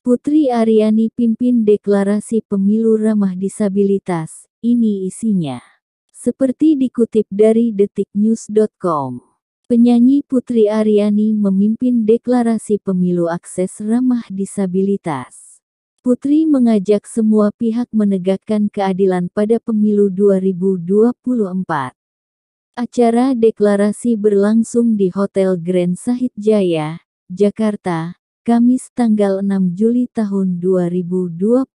Putri Aryani pimpin deklarasi pemilu ramah disabilitas, ini isinya. Seperti dikutip dari detiknews.com, penyanyi Putri Aryani memimpin deklarasi pemilu akses ramah disabilitas. Putri mengajak semua pihak menegakkan keadilan pada pemilu 2024. Acara deklarasi berlangsung di Hotel Grand Sahit Jaya, Jakarta, Kamis tanggal 6 Juli tahun 2023.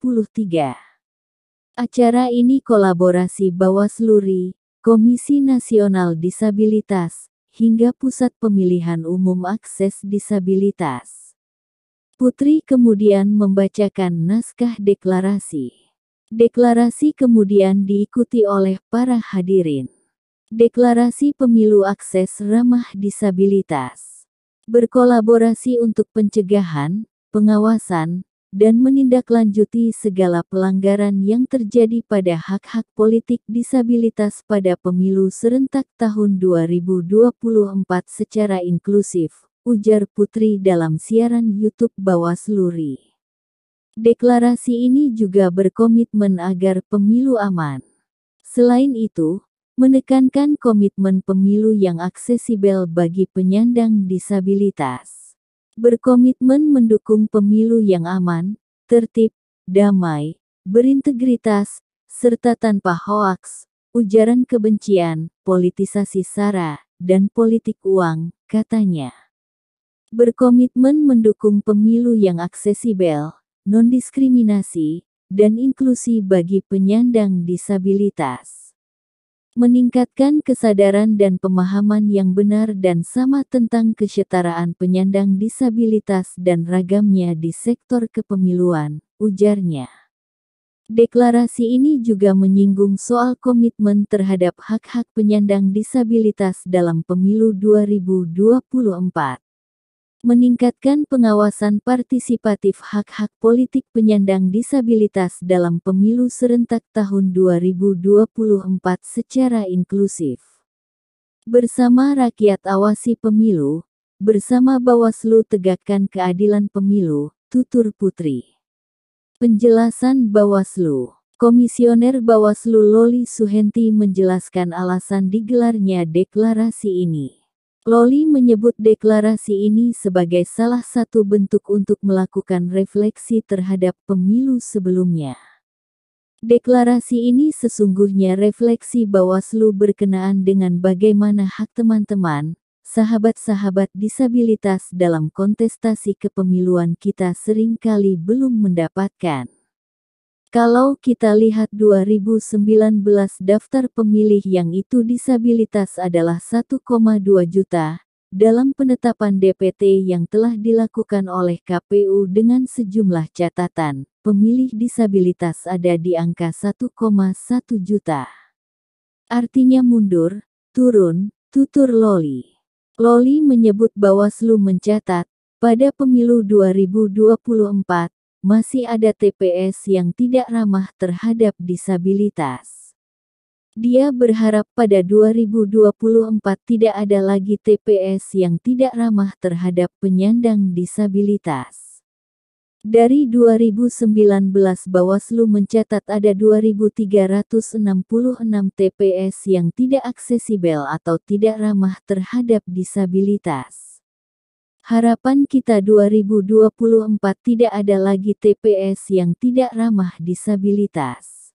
Acara ini kolaborasi Bawaslu Komisi Nasional Disabilitas, hingga Pusat Pemilihan Umum Akses Disabilitas. Putri kemudian membacakan naskah deklarasi. Deklarasi kemudian diikuti oleh para hadirin. Deklarasi Pemilu Akses Ramah Disabilitas berkolaborasi untuk pencegahan, pengawasan, dan menindaklanjuti segala pelanggaran yang terjadi pada hak-hak politik disabilitas pada pemilu serentak tahun 2024 secara inklusif, ujar Putri dalam siaran YouTube Bawaslu Deklarasi ini juga berkomitmen agar pemilu aman. Selain itu, menekankan komitmen pemilu yang aksesibel bagi penyandang disabilitas. Berkomitmen mendukung pemilu yang aman, tertib, damai, berintegritas, serta tanpa hoaks, ujaran kebencian, politisasi sara, dan politik uang, katanya. Berkomitmen mendukung pemilu yang aksesibel, non-diskriminasi, dan inklusi bagi penyandang disabilitas meningkatkan kesadaran dan pemahaman yang benar dan sama tentang kesetaraan penyandang disabilitas dan ragamnya di sektor kepemiluan, ujarnya. Deklarasi ini juga menyinggung soal komitmen terhadap hak-hak penyandang disabilitas dalam pemilu 2024 meningkatkan pengawasan partisipatif hak-hak politik penyandang disabilitas dalam pemilu serentak tahun 2024 secara inklusif. Bersama rakyat awasi pemilu, bersama Bawaslu tegakkan keadilan pemilu, tutur Putri. Penjelasan Bawaslu Komisioner Bawaslu Loli Suhenti menjelaskan alasan digelarnya deklarasi ini. Loli menyebut deklarasi ini sebagai salah satu bentuk untuk melakukan refleksi terhadap pemilu sebelumnya. Deklarasi ini sesungguhnya refleksi Bawaslu berkenaan dengan bagaimana hak teman-teman, sahabat-sahabat disabilitas dalam kontestasi kepemiluan kita seringkali belum mendapatkan. Kalau kita lihat 2019 daftar pemilih yang itu disabilitas adalah 1,2 juta, dalam penetapan DPT yang telah dilakukan oleh KPU dengan sejumlah catatan, pemilih disabilitas ada di angka 1,1 juta. Artinya mundur, turun, tutur Loli. Loli menyebut Bawaslu mencatat, pada pemilu 2024, masih ada TPS yang tidak ramah terhadap disabilitas. Dia berharap pada 2024 tidak ada lagi TPS yang tidak ramah terhadap penyandang disabilitas. Dari 2019 Bawaslu mencatat ada 2366 TPS yang tidak aksesibel atau tidak ramah terhadap disabilitas. Harapan kita 2024 tidak ada lagi TPS yang tidak ramah disabilitas.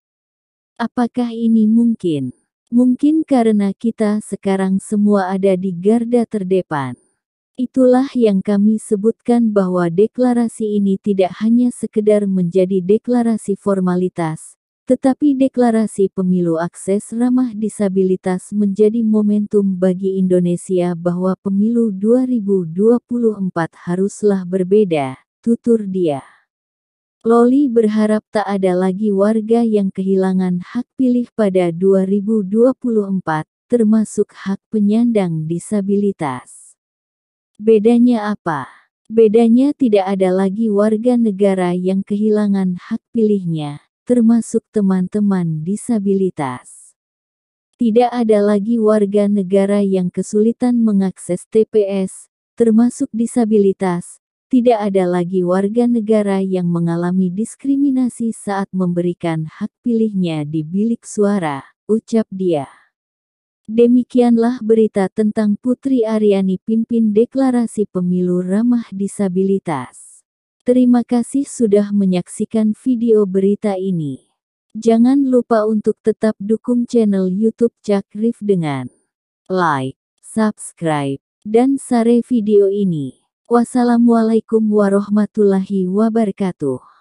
Apakah ini mungkin? Mungkin karena kita sekarang semua ada di garda terdepan. Itulah yang kami sebutkan bahwa deklarasi ini tidak hanya sekedar menjadi deklarasi formalitas, tetapi deklarasi pemilu akses ramah disabilitas menjadi momentum bagi Indonesia bahwa pemilu 2024 haruslah berbeda, tutur dia. Loli berharap tak ada lagi warga yang kehilangan hak pilih pada 2024, termasuk hak penyandang disabilitas. Bedanya apa? Bedanya tidak ada lagi warga negara yang kehilangan hak pilihnya, termasuk teman-teman disabilitas. Tidak ada lagi warga negara yang kesulitan mengakses TPS, termasuk disabilitas. Tidak ada lagi warga negara yang mengalami diskriminasi saat memberikan hak pilihnya di bilik suara, ucap dia. Demikianlah berita tentang Putri Aryani pimpin deklarasi pemilu ramah disabilitas. Terima kasih sudah menyaksikan video berita ini. Jangan lupa untuk tetap dukung channel YouTube Cakrif dengan like, subscribe, dan share video ini. Wassalamualaikum warahmatullahi wabarakatuh.